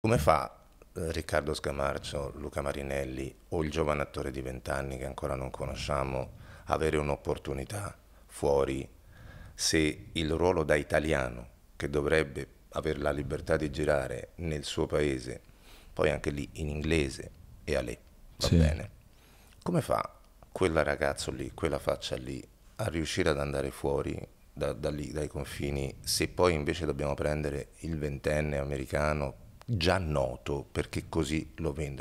Come fa eh, Riccardo Scamarcio, Luca Marinelli o il giovane attore di vent'anni che ancora non conosciamo avere un'opportunità fuori se il ruolo da italiano che dovrebbe avere la libertà di girare nel suo paese, poi anche lì in inglese e a lei, va sì. bene. Come fa quella ragazzo lì, quella faccia lì, a riuscire ad andare fuori da, da lì, dai confini, se poi invece dobbiamo prendere il ventenne americano già noto perché così lo vendono.